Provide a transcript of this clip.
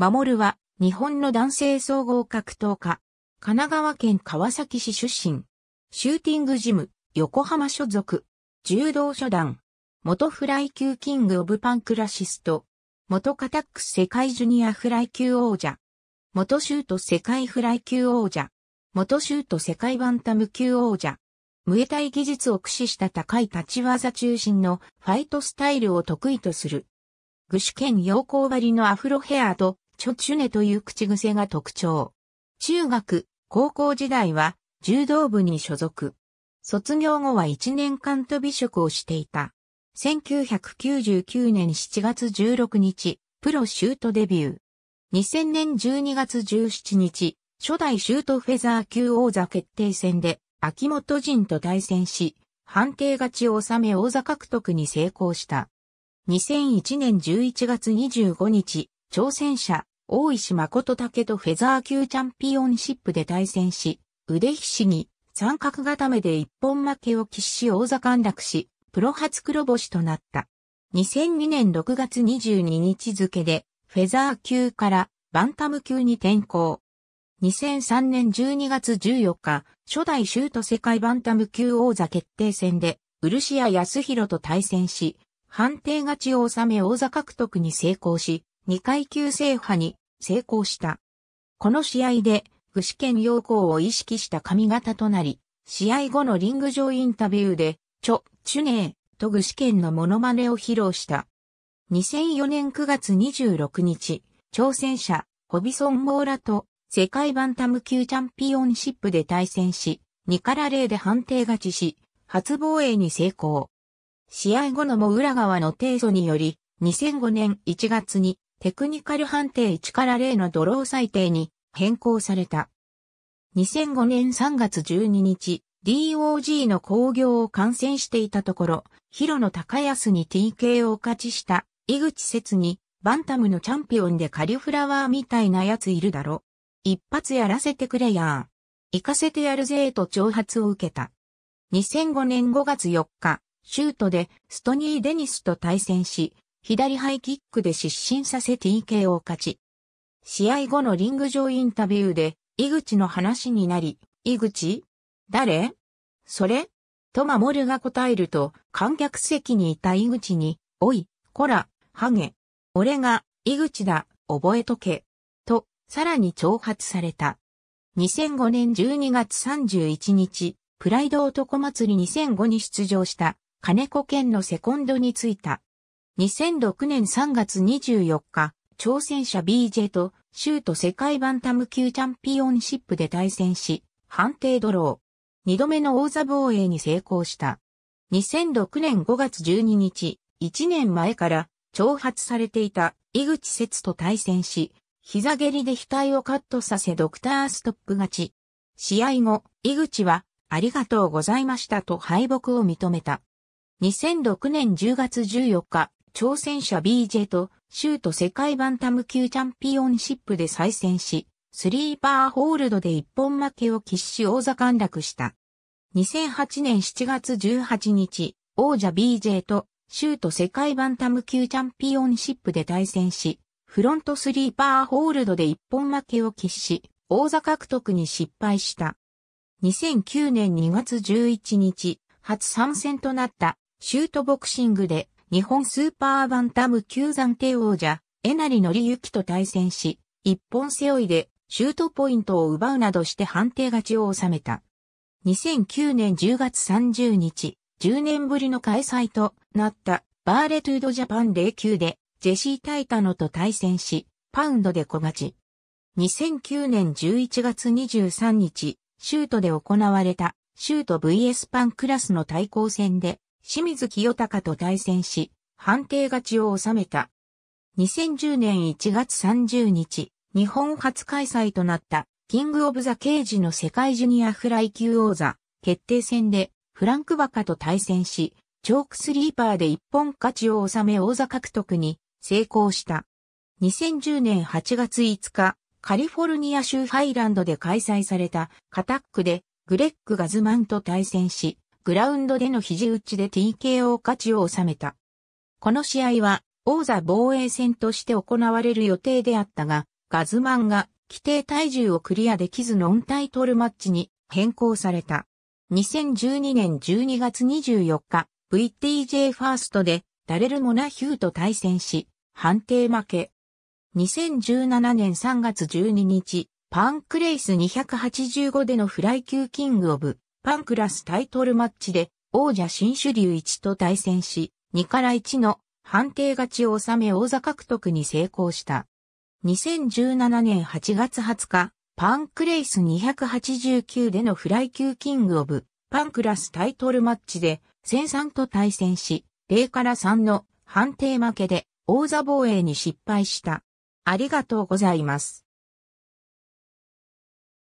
守は、日本の男性総合格闘家。神奈川県川崎市出身。シューティングジム、横浜所属。柔道初段。元フライ級キングオブパンクラシスト。元カタック世界ジュニアフライ級王者。元シュート世界フライ級王者。元シュート世界バンタム級王者。無エタイ技術を駆使した高い立ち技中心のファイトスタイルを得意とする。具志堅陽光張りのアフロヘアとチョチュネという口癖が特徴。中学、高校時代は柔道部に所属。卒業後は1年間と美食をしていた。1999年7月16日、プロシュートデビュー。2000年12月17日、初代シュートフェザー級王座決定戦で、秋元陣と対戦し、判定勝ちを収め王座獲得に成功した。2001年11月25日、挑戦者、大石誠武とフェザー級チャンピオンシップで対戦し、腕ひしに三角固めで一本負けを喫し王座陥落し、プロ初黒星となった。2002年6月22日付で、フェザー級からバンタム級に転向。2003年12月14日、初代シュート世界バンタム級王座決定戦で、ヤスヒロと対戦し、判定勝ちを収め王座獲得に成功し、2階級制覇に成功した。この試合で、具志堅用高を意識した髪型となり、試合後のリング上インタビューで、チョ、チュネー、と具志堅のモノマネを披露した。2004年9月26日、挑戦者、ホビソン・モーラと世界バンタム級チャンピオンシップで対戦し、2から0で判定勝ちし、初防衛に成功。試合後のも裏側の提訴により、2005年1月にテクニカル判定1から0のドロー裁定に変更された。2005年3月12日、DOG の工業を観戦していたところ、広野高安に TK を勝ちした井口節に、バンタムのチャンピオンでカリフラワーみたいなやついるだろ。一発やらせてくれや行かせてやるぜーと挑発を受けた。2005年5月4日、シュートでストニー・デニスと対戦し、左ハイキックで失神させ TK を勝ち。試合後のリング上インタビューで、井口の話になり、井口誰それと守が答えると、観客席にいた井口に、おい、こら、ハゲ。俺が、井口だ、覚えとけ。と、さらに挑発された。2005年12月31日、プライド男祭り2005に出場した、金子健のセコンドについた。2006年3月24日、挑戦者 BJ とシュート世界バンタム級チャンピオンシップで対戦し、判定ドロー。2度目の王座防衛に成功した。2006年5月12日、1年前から挑発されていた井口節と対戦し、膝蹴りで額をカットさせドクターストップ勝ち。試合後、井口は、ありがとうございましたと敗北を認めた。2006年10月14日、挑戦者 BJ と、シュート世界バンタム級チャンピオンシップで再戦し、スリーパーホールドで一本負けを喫し王座陥落した。2008年7月18日、王者 BJ と、シュート世界バンタム級チャンピオンシップで対戦し、フロントスリーパーホールドで一本負けを喫し、王座獲得に失敗した。2009年2月11日、初参戦となった、シュートボクシングで日本スーパーバンタム級暫定王者、えなりのりゆきと対戦し、一本背負いでシュートポイントを奪うなどして判定勝ちを収めた。2009年10月30日、10年ぶりの開催となったバーレトゥードジャパン0級でジェシー・タイタノと対戦し、パウンドで小勝ち。2009年11月23日、シュートで行われたシュート VS パンクラスの対抗戦で清水清隆と対戦し、判定勝ちを収めた。2010年1月30日、日本初開催となったキングオブザ・ケージの世界ジュニアフライ級王座決定戦でフランクバカと対戦し、チョークスリーパーで一本勝ちを収め王座獲得に成功した。2010年8月5日、カリフォルニア州ハイランドで開催されたカタックでグレッグ・ガズマンと対戦し、グラウンドでの肘打ちで TKO 勝ちを収めた。この試合は王座防衛戦として行われる予定であったが、ガズマンが規定体重をクリアできずノンタイトルマッチに変更された。2012年12月24日、VTJ ファーストでダレル・モナヒューと対戦し、判定負け。2017年3月12日、パンクレイス285でのフライ級キングオブパンクラスタイトルマッチで王者新種竜1と対戦し、2から1の判定勝ちを収め王座獲得に成功した。2017年8月20日、パンクレイス289でのフライ級キングオブパンクラスタイトルマッチで、千3と対戦し、0から3の判定負けで王座防衛に失敗した。ありがとうございます。